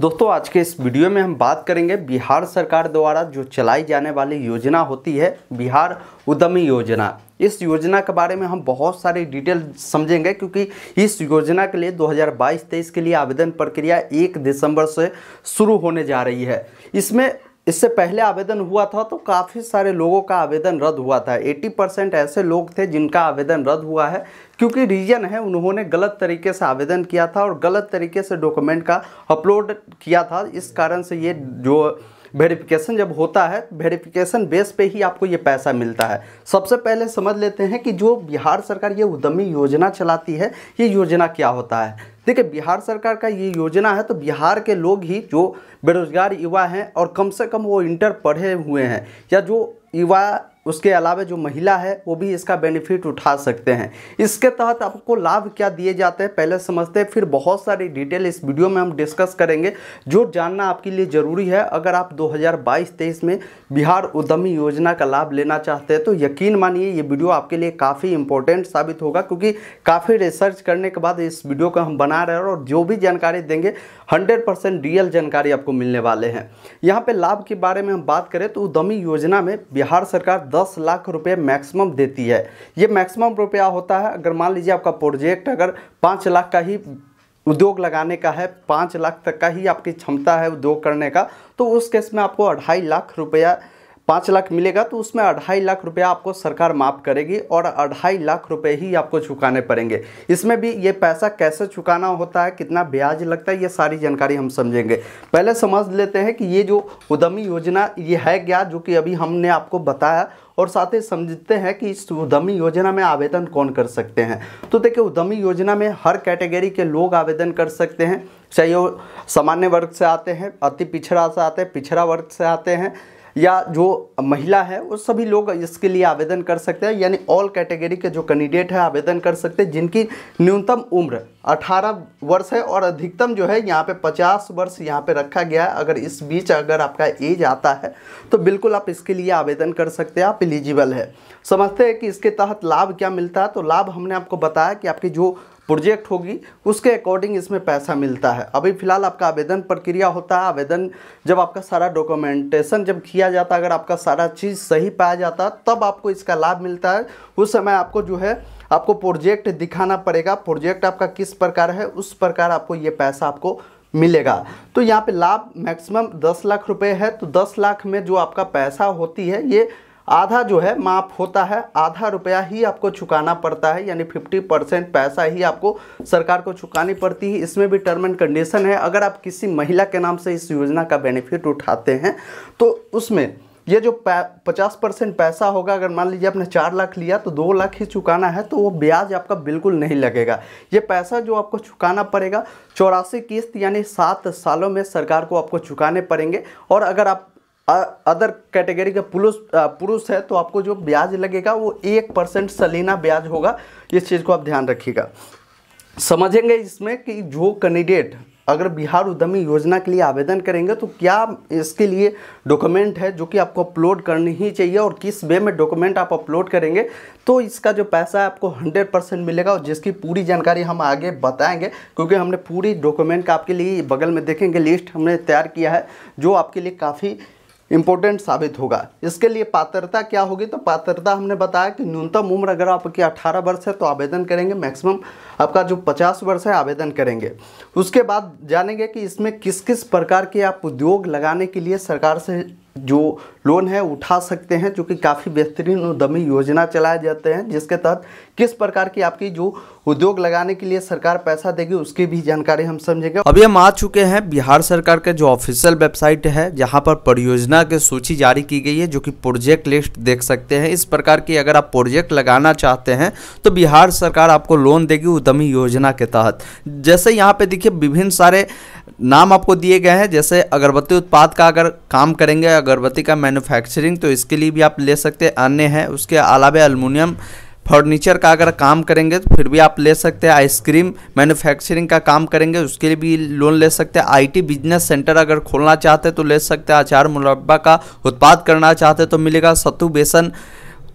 दोस्तों आज के इस वीडियो में हम बात करेंगे बिहार सरकार द्वारा जो चलाई जाने वाली योजना होती है बिहार उद्यमी योजना इस योजना के बारे में हम बहुत सारी डिटेल समझेंगे क्योंकि इस योजना के लिए 2022-23 के लिए आवेदन प्रक्रिया 1 दिसंबर से शुरू होने जा रही है इसमें इससे पहले आवेदन हुआ था तो काफ़ी सारे लोगों का आवेदन रद्द हुआ था 80 परसेंट ऐसे लोग थे जिनका आवेदन रद्द हुआ है क्योंकि रीजन है उन्होंने गलत तरीके से आवेदन किया था और गलत तरीके से डॉक्यूमेंट का अपलोड किया था इस कारण से ये जो वेरिफिकेशन जब होता है वेरिफिकेशन बेस पे ही आपको ये पैसा मिलता है सबसे पहले समझ लेते हैं कि जो बिहार सरकार ये उद्यमी योजना चलाती है ये योजना क्या होता है देखिए बिहार सरकार का ये योजना है तो बिहार के लोग ही जो बेरोजगार युवा हैं और कम से कम वो इंटर पढ़े हुए हैं या जो युवा उसके अलावा जो महिला है वो भी इसका बेनिफिट उठा सकते हैं इसके तहत आपको लाभ क्या दिए जाते हैं पहले समझते हैं फिर बहुत सारी डिटेल इस वीडियो में हम डिस्कस करेंगे जो जानना आपके लिए ज़रूरी है अगर आप 2022-23 में बिहार उद्यमी योजना का लाभ लेना चाहते हैं तो यकीन मानिए ये वीडियो आपके लिए काफ़ी इंपॉर्टेंट साबित होगा क्योंकि काफ़ी रिसर्च करने के बाद इस वीडियो को हम बना रहे हैं और जो भी जानकारी देंगे हंड्रेड परसेंट रियल जानकारी आपको मिलने वाले हैं यहाँ पे लाभ के बारे में हम बात करें तो उद्यमी योजना में बिहार सरकार दस लाख रुपये मैक्सिमम देती है ये मैक्सिमम रुपया होता है अगर मान लीजिए आपका प्रोजेक्ट अगर पाँच लाख का ही उद्योग लगाने का है पाँच लाख तक का ही आपकी क्षमता है उद्योग करने का तो उस केस में आपको अढ़ाई लाख रुपया पाँच लाख मिलेगा तो उसमें अढ़ाई लाख रुपया आपको सरकार माफ़ करेगी और अढ़ाई लाख रुपए ही आपको चुकाने पड़ेंगे इसमें भी ये पैसा कैसे चुकाना होता है कितना ब्याज लगता है ये सारी जानकारी हम समझेंगे पहले समझ लेते हैं कि ये जो उद्यमी योजना ये है क्या जो कि अभी हमने आपको बताया और साथ ही समझते हैं कि इस उद्यमी योजना में आवेदन कौन कर सकते हैं तो देखिए उद्यमी योजना में हर कैटेगरी के लोग आवेदन कर सकते हैं चाहे वो सामान्य वर्ग से आते हैं अति पिछड़ा से आते हैं पिछड़ा वर्ग से आते हैं या जो महिला है वो सभी लोग इसके लिए आवेदन कर सकते हैं यानी ऑल कैटेगरी के जो कैंडिडेट है आवेदन कर सकते हैं जिनकी न्यूनतम उम्र 18 वर्ष है और अधिकतम जो है यहाँ पे 50 वर्ष यहाँ पे रखा गया है अगर इस बीच अगर आपका एज आता है तो बिल्कुल आप इसके लिए आवेदन कर सकते हैं आप एलिजिबल है समझते हैं कि इसके तहत लाभ क्या मिलता है तो लाभ हमने आपको बताया कि आपकी जो प्रोजेक्ट होगी उसके अकॉर्डिंग इसमें पैसा मिलता है अभी फ़िलहाल आपका आवेदन प्रक्रिया होता है आवेदन जब आपका सारा डॉक्यूमेंटेशन जब किया जाता है अगर आपका सारा चीज़ सही पाया जाता तब आपको इसका लाभ मिलता है उस समय आपको जो है आपको प्रोजेक्ट दिखाना पड़ेगा प्रोजेक्ट आपका किस प्रकार है उस प्रकार आपको ये पैसा आपको मिलेगा तो यहाँ पे लाभ मैक्सिमम दस लाख रुपए है तो दस लाख में जो आपका पैसा होती है ये आधा जो है माफ होता है आधा रुपया ही आपको चुकाना पड़ता है यानी 50 परसेंट पैसा ही आपको सरकार को चुकानी पड़ती है इसमें भी टर्म एंड कंडीशन है अगर आप किसी महिला के नाम से इस योजना का बेनिफिट उठाते हैं तो उसमें ये जो पचास परसेंट पैसा होगा अगर मान लीजिए आपने चार लाख लिया तो दो लाख ही चुकाना है तो वो ब्याज आपका बिल्कुल नहीं लगेगा ये पैसा जो आपको चुकाना पड़ेगा चौरासी किस्त यानी सात सालों में सरकार को आपको चुकाने पड़ेंगे और अगर आप अदर कैटेगरी का पुरुष पुरुष है तो आपको जो ब्याज लगेगा वो एक परसेंट सलीना ब्याज होगा इस चीज़ को आप ध्यान रखिएगा समझेंगे इसमें कि जो कैंडिडेट अगर बिहार उद्यमी योजना के लिए आवेदन करेंगे तो क्या इसके लिए डॉक्यूमेंट है जो कि आपको अपलोड करनी ही चाहिए और किस वे में डॉक्यूमेंट आप अपलोड करेंगे तो इसका जो पैसा है आपको 100 परसेंट मिलेगा और जिसकी पूरी जानकारी हम आगे बताएंगे क्योंकि हमने पूरी डॉक्यूमेंट का आपके लिए बगल में देखेंगे लिस्ट हमने तैयार किया है जो आपके लिए काफ़ी इम्पोर्टेंट साबित होगा इसके लिए पात्रता क्या होगी तो पात्रता हमने बताया कि न्यूनतम उम्र अगर आपकी 18 वर्ष है तो आवेदन करेंगे मैक्सिमम आपका जो 50 वर्ष है आवेदन करेंगे उसके बाद जानेंगे कि इसमें किस किस प्रकार के आप उद्योग लगाने के लिए सरकार से जो लोन है उठा सकते हैं जो कि काफ़ी बेहतरीन उद्यमी योजना चलाए जाते हैं जिसके तहत किस प्रकार की आपकी जो उद्योग लगाने के लिए सरकार पैसा देगी उसकी भी जानकारी हम समझेंगे अभी हम आ चुके हैं बिहार सरकार के जो ऑफिशियल वेबसाइट है जहां पर परियोजना की सूची जारी की गई है जो कि प्रोजेक्ट लिस्ट देख सकते हैं इस प्रकार की अगर आप प्रोजेक्ट लगाना चाहते हैं तो बिहार सरकार आपको लोन देगी उद्यमी योजना के तहत जैसे यहाँ पर देखिए विभिन्न सारे नाम आपको दिए गए हैं जैसे अगरबत्ती उत्पाद का अगर काम करेंगे अगरबत्ती का मैन्युफैक्चरिंग तो इसके लिए भी आप ले सकते हैं अन्य हैं उसके अलावा अलमुनियम फर्नीचर का अगर काम करेंगे तो फिर भी आप ले सकते हैं आइसक्रीम मैन्युफैक्चरिंग का काम करेंगे उसके लिए भी लोन ले सकते हैं आईटी बिजनेस सेंटर अगर खोलना चाहते हैं तो ले सकते हैं अचार मुरब्बा का उत्पाद करना चाहते हैं तो मिलेगा सत्तू बेसन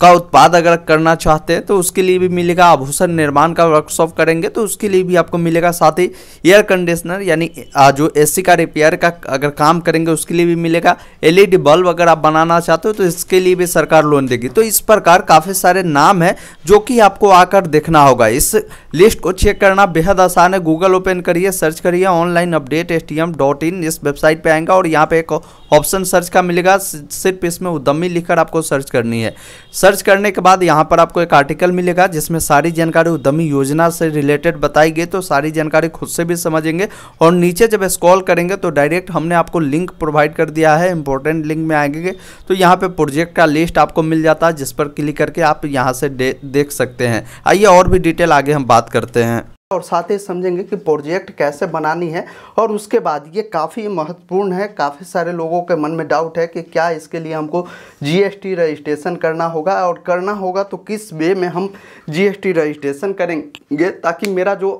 का उत्पाद अगर करना चाहते हैं तो उसके लिए भी मिलेगा आभूषण निर्माण का वर्कशॉप करेंगे तो उसके लिए भी आपको मिलेगा साथ ही एयर कंडीशनर यानी जो एसी का रिपेयर का अगर काम करेंगे उसके लिए भी मिलेगा एलईडी बल्ब अगर आप बनाना चाहते हो तो इसके लिए भी सरकार लोन देगी तो इस प्रकार काफ़ी सारे नाम है जो कि आपको आकर देखना होगा इस लिस्ट को चेक करना बेहद आसान है गूगल ओपन करिए सर्च करिए ऑनलाइन अपडेट एस इस वेबसाइट पर आएगा और यहाँ पर एक ऑप्शन सर्च का मिलेगा सिर्फ इसमें उद्यमी लिखकर आपको सर्च करनी है सर्च करने के बाद यहाँ पर आपको एक आर्टिकल मिलेगा जिसमें सारी जानकारी उद्यमी योजना से रिलेटेड बताई गई तो सारी जानकारी खुद से भी समझेंगे और नीचे जब स्क्रॉल करेंगे तो डायरेक्ट हमने आपको लिंक प्रोवाइड कर दिया है इंपॉर्टेंट लिंक में आएंगे तो यहाँ पे प्रोजेक्ट का लिस्ट आपको मिल जाता है जिस पर क्लिक करके आप यहाँ से दे, देख सकते हैं आइए और भी डिटेल आगे हम बात करते हैं और साथ ही समझेंगे कि प्रोजेक्ट कैसे बनानी है और उसके बाद ये काफ़ी महत्वपूर्ण है काफ़ी सारे लोगों के मन में डाउट है कि क्या इसके लिए हमको जीएसटी रजिस्ट्रेशन करना होगा और करना होगा तो किस वे में हम जीएसटी रजिस्ट्रेशन करेंगे ताकि मेरा जो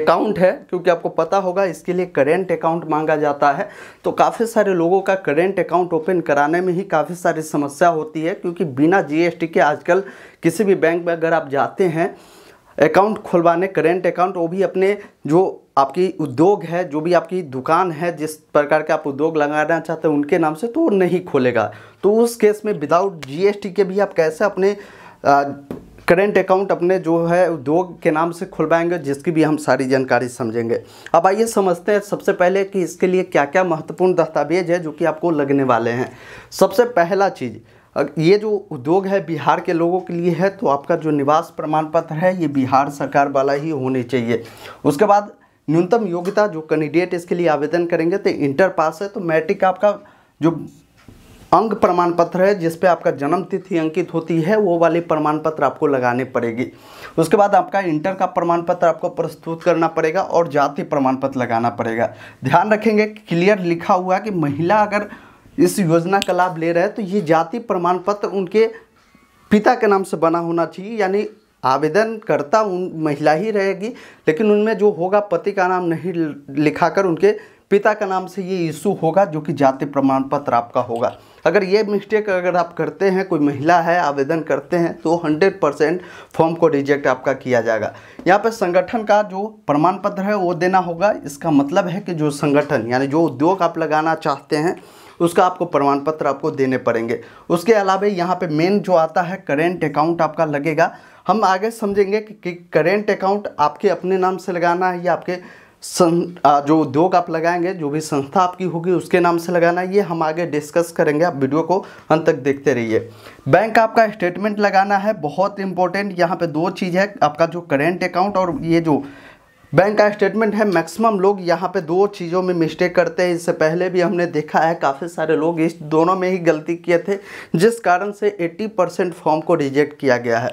अकाउंट है क्योंकि आपको पता होगा इसके लिए करेंट अकाउंट मांगा जाता है तो काफ़ी सारे लोगों का करेंट अकाउंट ओपन कराने में ही काफ़ी सारी समस्या होती है क्योंकि बिना जीएसटी के आजकल किसी भी बैंक में अगर आप जाते हैं अकाउंट खुलवाने करेंट अकाउंट वो भी अपने जो आपकी उद्योग है जो भी आपकी दुकान है जिस प्रकार के आप उद्योग लगाना चाहते हैं उनके नाम से तो वो नहीं खोलेगा तो उस केस में विदाउट जीएसटी के भी आप कैसे अपने करेंट अकाउंट अपने जो है उद्योग के नाम से खुलवाएंगे जिसकी भी हम सारी जानकारी समझेंगे अब आइए समझते हैं सबसे पहले कि इसके लिए क्या क्या महत्वपूर्ण दस्तावेज है जो कि आपको लगने वाले हैं सबसे पहला चीज़ ये जो उद्योग है बिहार के लोगों के लिए है तो आपका जो निवास प्रमाण पत्र है ये बिहार सरकार वाला ही होनी चाहिए उसके बाद न्यूनतम योग्यता जो कैंडिडेट इसके लिए आवेदन करेंगे तो इंटर पास है तो मैट्रिक आपका जो अंग प्रमाण पत्र है जिसपे आपका जन्म तिथि अंकित होती है वो वाली प्रमाण पत्र आपको लगाने पड़ेगी उसके बाद आपका इंटर का प्रमाण पत्र आपको प्रस्तुत करना पड़ेगा और जाति प्रमाण पत्र लगाना पड़ेगा ध्यान रखेंगे क्लियर लिखा हुआ कि महिला अगर इस योजना का लाभ ले रहे हैं तो ये जाति प्रमाण पत्र उनके पिता के नाम से बना होना चाहिए यानी आवेदन करता उन महिला ही रहेगी लेकिन उनमें जो होगा पति का नाम नहीं लिखा कर उनके पिता का नाम से ये इशू होगा जो कि जाति प्रमाण पत्र आपका होगा अगर ये मिस्टेक अगर आप करते हैं कोई महिला है आवेदन करते हैं तो 100 परसेंट फॉर्म को रिजेक्ट आपका किया जाएगा यहाँ पर संगठन का जो प्रमाण पत्र है वो देना होगा इसका मतलब है कि जो संगठन यानी जो उद्योग आप लगाना चाहते हैं उसका आपको प्रमाण पत्र आपको देने पड़ेंगे उसके अलावा यहाँ पे मेन जो आता है करेंट अकाउंट आपका लगेगा हम आगे समझेंगे कि करेंट अकाउंट आपके अपने नाम से लगाना है या आपके सं जो उद्योग आप लगाएंगे जो भी संस्था आपकी होगी उसके नाम से लगाना ये हम आगे डिस्कस करेंगे आप वीडियो को अंत तक देखते रहिए बैंक आपका स्टेटमेंट लगाना है बहुत इंपॉर्टेंट यहाँ पे दो चीज़ है आपका जो करेंट अकाउंट और ये जो बैंक का स्टेटमेंट है मैक्सिमम लोग यहाँ पे दो चीज़ों में मिस्टेक करते हैं इससे पहले भी हमने देखा है काफ़ी सारे लोग इस दोनों में ही गलती किए थे जिस कारण से 80 परसेंट फॉर्म को रिजेक्ट किया गया है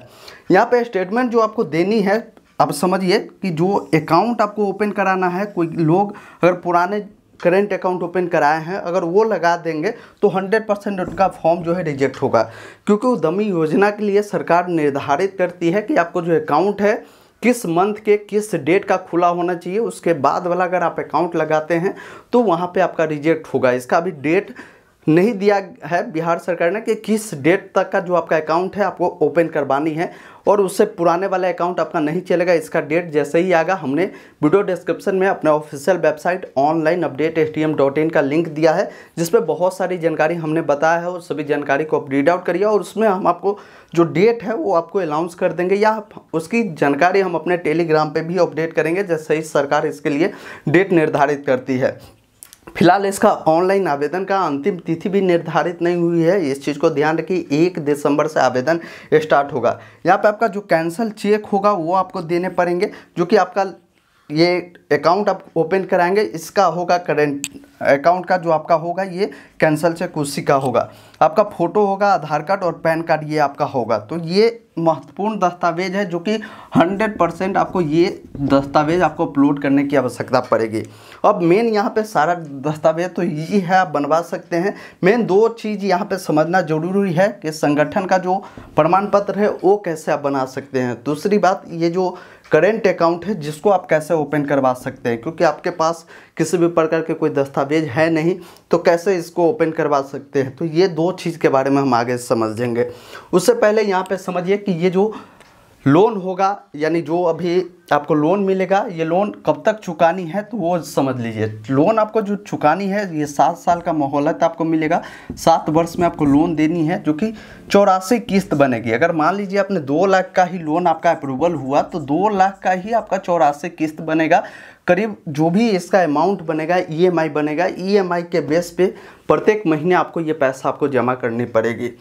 यहाँ पे स्टेटमेंट जो आपको देनी है आप समझिए कि जो अकाउंट आपको ओपन कराना है कोई लोग अगर पुराने करेंट अकाउंट ओपन कराए हैं अगर वो लगा देंगे तो 100 परसेंट उनका फॉर्म जो है रिजेक्ट होगा क्योंकि उद्यमी योजना के लिए सरकार निर्धारित करती है कि आपको जो अकाउंट है किस मंथ के किस डेट का खुला होना चाहिए उसके बाद वाला अगर आप अकाउंट लगाते हैं तो वहाँ पे आपका रिजेक्ट होगा इसका भी डेट नहीं दिया है बिहार सरकार ने कि किस डेट तक का जो आपका अकाउंट है आपको ओपन करवानी है और उससे पुराने वाला अकाउंट आपका नहीं चलेगा इसका डेट जैसे ही आएगा हमने वीडियो डिस्क्रिप्शन में अपने official website online updates dot in का लिंक दिया है जिसपे बहुत सारी जानकारी हमने बताया है और सभी जानकारी को आप रीड आउट करिए और उसमें हम आपको जो डेट है वो आपको अनाउंस कर देंगे या उसकी जानकारी हम अपने टेलीग्राम पर भी अपडेट करेंगे जैसे ही सरकार इसके लिए डेट निर्धारित करती है फिलहाल इसका ऑनलाइन आवेदन का अंतिम तिथि भी निर्धारित नहीं हुई है इस चीज़ को ध्यान रखिए एक दिसंबर से आवेदन स्टार्ट होगा यहाँ पे आपका जो कैंसल चेक होगा वो आपको देने पड़ेंगे जो कि आपका ये अकाउंट आप ओपन कराएंगे इसका होगा करेंट अकाउंट का जो आपका होगा ये कैंसल से कुर्सी का होगा आपका फ़ोटो होगा आधार कार्ड और पैन कार्ड ये आपका होगा तो ये महत्वपूर्ण दस्तावेज है जो कि 100 परसेंट आपको ये दस्तावेज आपको अपलोड करने की आवश्यकता पड़ेगी अब मेन यहाँ पे सारा दस्तावेज तो ये है आप बनवा सकते हैं मेन दो चीज़ यहाँ पर समझना जरूरी है कि संगठन का जो प्रमाण पत्र है वो कैसे आप बना सकते हैं दूसरी बात ये जो करेंट अकाउंट है जिसको आप कैसे ओपन करवा सकते हैं क्योंकि आपके पास किसी भी प्रकार के कोई दस्तावेज है नहीं तो कैसे इसको ओपन करवा सकते हैं तो ये दो चीज़ के बारे में हम आगे समझेंगे उससे पहले यहाँ पे समझिए कि ये जो लोन होगा यानी जो अभी आपको लोन मिलेगा ये लोन कब तक चुकानी है तो वो समझ लीजिए लोन आपको जो चुकानी है ये सात साल का मोहलत आपको मिलेगा सात वर्ष में आपको लोन देनी है जो कि चौरासी किस्त बनेगी अगर मान लीजिए आपने दो लाख का ही लोन आपका अप्रूवल हुआ तो दो लाख का ही आपका चौरासी किस्त बनेगा करीब जो भी इसका अमाउंट बनेगा ई e बनेगा ई e के बेस पर प्रत्येक महीने आपको ये पैसा आपको जमा करनी पड़ेगी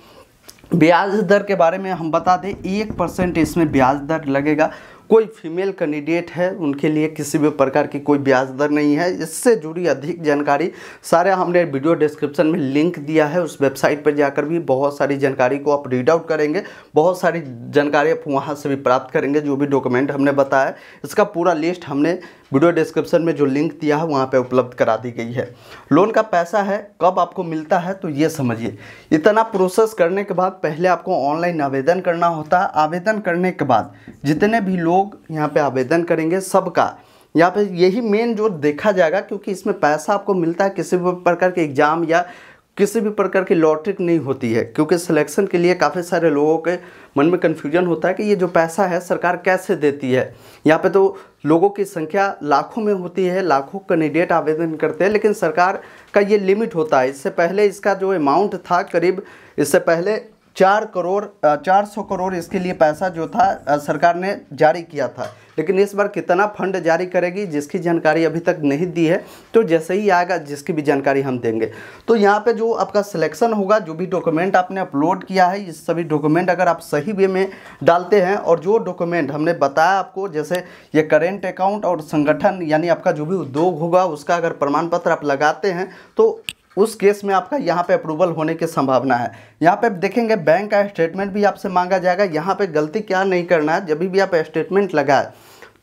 ब्याज दर के बारे में हम बता दें एक परसेंट इसमें ब्याज दर लगेगा कोई फीमेल कैंडिडेट है उनके लिए किसी भी प्रकार की कोई ब्याज दर नहीं है इससे जुड़ी अधिक जानकारी सारे हमने वीडियो डिस्क्रिप्शन में लिंक दिया है उस वेबसाइट पर जाकर भी बहुत सारी जानकारी को आप रीड आउट करेंगे बहुत सारी जानकारी आप वहाँ से भी प्राप्त करेंगे जो भी डॉक्यूमेंट हमने बताया इसका पूरा लिस्ट हमने वीडियो डिस्क्रिप्शन में जो लिंक दिया है वहाँ पे उपलब्ध करा दी गई है लोन का पैसा है कब आपको मिलता है तो ये समझिए इतना प्रोसेस करने के बाद पहले आपको ऑनलाइन आवेदन करना होता है आवेदन करने के बाद जितने भी लोग यहाँ पर आवेदन करेंगे सबका यहाँ पे यही मेन जो देखा जाएगा क्योंकि इसमें पैसा आपको मिलता है किसी भी प्रकार के एग्ज़ाम या किसी भी प्रकार की लॉटरी नहीं होती है क्योंकि सिलेक्शन के लिए काफ़ी सारे लोगों के मन में कन्फ्यूजन होता है कि ये जो पैसा है सरकार कैसे देती है यहाँ पे तो लोगों की संख्या लाखों में होती है लाखों कैंडिडेट आवेदन करते हैं लेकिन सरकार का ये लिमिट होता है इससे पहले इसका जो अमाउंट था करीब इससे पहले चार करोड़ चार सौ करोड़ इसके लिए पैसा जो था सरकार ने जारी किया था लेकिन इस बार कितना फंड जारी करेगी जिसकी जानकारी अभी तक नहीं दी है तो जैसे ही आएगा जिसकी भी जानकारी हम देंगे तो यहाँ पे जो आपका सिलेक्शन होगा जो भी डॉक्यूमेंट आपने अपलोड किया है ये सभी डॉक्यूमेंट अगर आप सही वे में डालते हैं और जो डॉक्यूमेंट हमने बताया आपको जैसे ये करेंट अकाउंट और संगठन यानी आपका जो भी उद्योग होगा उसका अगर प्रमाण पत्र आप लगाते हैं तो उस केस में आपका यहाँ पे अप्रूवल होने की संभावना है यहाँ पे देखेंगे बैंक का स्टेटमेंट भी आपसे मांगा जाएगा यहाँ पे गलती क्या नहीं करना है जब भी आप स्टेटमेंट लगाए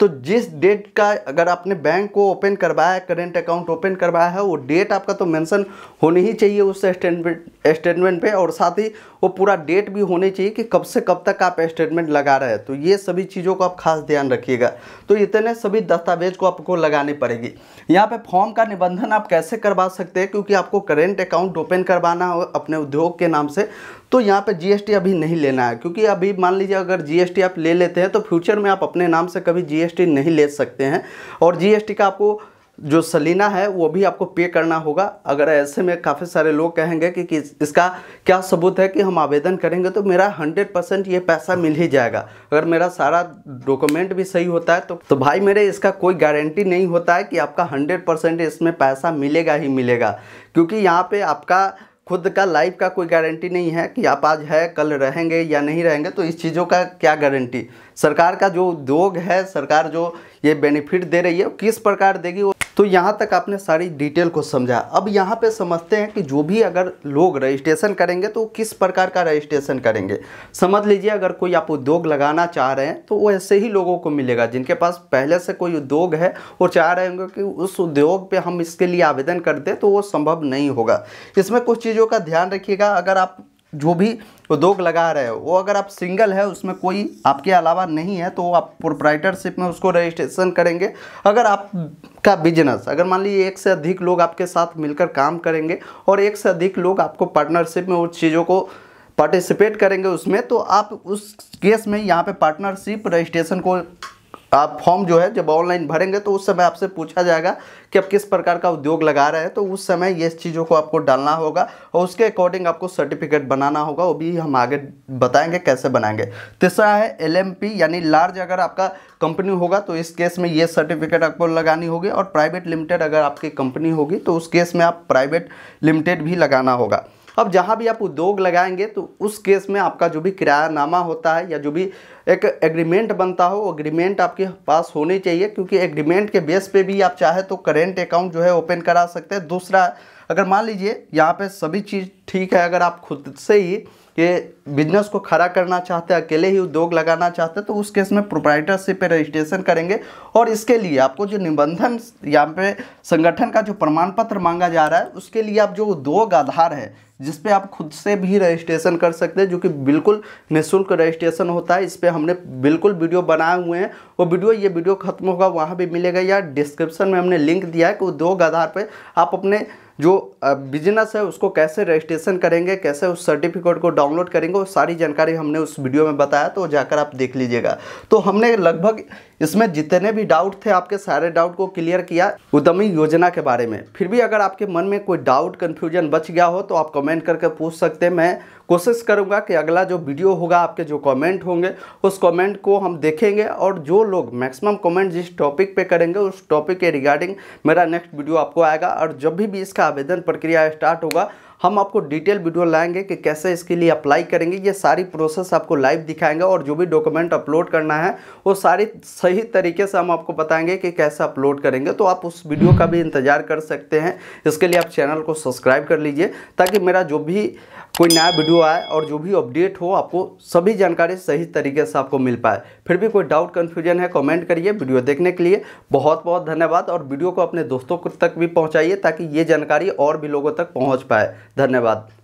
तो जिस डेट का अगर आपने बैंक को ओपन करवाया करेंट अकाउंट ओपन करवाया है वो डेट आपका तो मेंशन होनी ही चाहिए उस स्टेटमेंट स्टेटमेंट पे और साथ ही वो पूरा डेट भी होने चाहिए कि कब से कब तक आप स्टेटमेंट लगा रहे हैं तो ये सभी चीज़ों को आप खास ध्यान रखिएगा तो इतने सभी दस्तावेज को आपको लगानी पड़ेगी यहाँ पर फॉर्म का निबंधन आप कैसे करवा सकते हैं क्योंकि आपको करेंट अकाउंट ओपन करवाना हो अपने उद्योग के नाम से तो यहाँ पे जीएसटी अभी नहीं लेना है क्योंकि अभी मान लीजिए अगर जीएसटी आप ले लेते हैं तो फ्यूचर में आप अपने नाम से कभी जीएसटी नहीं ले सकते हैं और जीएसटी का आपको जो सलीना है वो भी आपको पे करना होगा अगर ऐसे में काफ़ी सारे लोग कहेंगे कि, कि इसका क्या सबूत है कि हम आवेदन करेंगे तो मेरा 100 परसेंट ये पैसा मिल ही जाएगा अगर मेरा सारा डॉक्यूमेंट भी सही होता है तो तो भाई मेरे इसका कोई गारंटी नहीं होता है कि आपका 100 परसेंट इसमें पैसा मिलेगा ही मिलेगा क्योंकि यहाँ पर आपका खुद का लाइफ का कोई गारंटी नहीं है कि आप आज है कल रहेंगे या नहीं रहेंगे तो इस चीज़ों का क्या गारंटी सरकार का जो उद्योग है सरकार जो ये बेनिफिट दे रही है किस प्रकार देगी वो तो यहाँ तक आपने सारी डिटेल को समझा अब यहाँ पे समझते हैं कि जो भी अगर लोग रजिस्ट्रेशन करेंगे तो किस प्रकार का रजिस्ट्रेशन करेंगे समझ लीजिए अगर कोई आप उद्योग लगाना चाह रहे हैं तो वो ऐसे ही लोगों को मिलेगा जिनके पास पहले से कोई उद्योग है और चाह रहे होंगे कि उस उद्योग पर हम इसके लिए आवेदन कर दें तो वो संभव नहीं होगा इसमें कुछ चीज़ों का ध्यान रखिएगा अगर आप जो भी दोग लगा रहे हो वो अगर आप सिंगल है उसमें कोई आपके अलावा नहीं है तो आप प्रोप्राइटरशिप में उसको रजिस्ट्रेशन करेंगे अगर आपका बिजनेस अगर मान लीजिए एक से अधिक लोग आपके साथ मिलकर काम करेंगे और एक से अधिक लोग आपको पार्टनरशिप में उस चीज़ों को पार्टिसिपेट करेंगे उसमें तो आप उस केस में यहाँ पे पार्टनरशिप रजिस्ट्रेशन को आप फॉर्म जो है जब ऑनलाइन भरेंगे तो उस समय आपसे पूछा जाएगा कि आप किस प्रकार का उद्योग लगा रहे हैं तो उस समय ये चीज़ों को आपको डालना होगा और उसके अकॉर्डिंग आपको सर्टिफिकेट बनाना होगा वो भी हम आगे बताएंगे कैसे बनाएंगे तीसरा है एल यानी लार्ज अगर आपका कंपनी होगा तो इस केस में ये सर्टिफिकेट आपको लगानी होगी और प्राइवेट लिमिटेड अगर आपकी कंपनी होगी तो उस केस में आप प्राइवेट लिमिटेड भी लगाना होगा अब जहाँ भी आप उद्योग लगाएंगे तो उस केस में आपका जो भी किराया नामा होता है या जो भी एक एग्रीमेंट बनता हो एग्रीमेंट आपके पास होने चाहिए क्योंकि एग्रीमेंट के बेस पे भी आप चाहे तो करेंट अकाउंट जो है ओपन करा सकते हैं दूसरा अगर मान लीजिए यहाँ पे सभी चीज़ ठीक है अगर आप खुद से ही ये बिजनेस को खड़ा करना चाहते हैं अकेले ही उद्योग लगाना चाहते हैं तो उस केस में प्रोप्राइटरशिप पे रजिस्ट्रेशन करेंगे और इसके लिए आपको जो निबंधन यहाँ पे संगठन का जो प्रमाण पत्र मांगा जा रहा है उसके लिए आप जो उद्योग आधार है जिस पे आप खुद से भी रजिस्ट्रेशन कर सकते हैं जो कि बिल्कुल निःशुल्क रजिस्ट्रेशन होता है इस पर हमने बिल्कुल वीडियो बनाए हुए हैं वो वीडियो ये वीडियो खत्म होगा वहाँ भी मिलेगा या डिस्क्रिप्शन में हमने लिंक दिया है कि उद्योग आधार पर आप अपने जो बिजनेस है उसको कैसे रजिस्ट्रेशन करेंगे कैसे उस सर्टिफिकेट को डाउनलोड करेंगे वो सारी जानकारी हमने उस वीडियो में बताया तो जाकर आप देख लीजिएगा तो हमने लगभग इसमें जितने भी डाउट थे आपके सारे डाउट को क्लियर किया उद्यमी योजना के बारे में फिर भी अगर आपके मन में कोई डाउट कन्फ्यूजन बच गया हो तो आप कमेंट करके पूछ सकते हैं मैं कोशिश करूंगा कि अगला जो वीडियो होगा आपके जो कमेंट होंगे उस कमेंट को हम देखेंगे और जो लोग मैक्सिमम कमेंट जिस टॉपिक पे करेंगे उस टॉपिक के रिगार्डिंग मेरा नेक्स्ट वीडियो आपको आएगा और जब भी, भी इसका आवेदन प्रक्रिया स्टार्ट होगा हम आपको डिटेल वीडियो लाएंगे कि कैसे इसके लिए अप्लाई करेंगे ये सारी प्रोसेस आपको लाइव दिखाएंगे और जो भी डॉक्यूमेंट अपलोड करना है वो सारी सही तरीके से हम आपको बताएंगे कि कैसे अपलोड करेंगे तो आप उस वीडियो का भी इंतज़ार कर सकते हैं इसके लिए आप चैनल को सब्सक्राइब कर लीजिए ताकि मेरा जो भी कोई नया वीडियो आए और जो भी अपडेट हो आपको सभी जानकारी सही तरीके से आपको मिल पाए फिर भी कोई डाउट कन्फ्यूजन है कमेंट करिए वीडियो देखने के लिए बहुत बहुत धन्यवाद और वीडियो को अपने दोस्तों तक भी पहुँचाइए ताकि ये जानकारी और भी लोगों तक पहुँच पाए धन्यवाद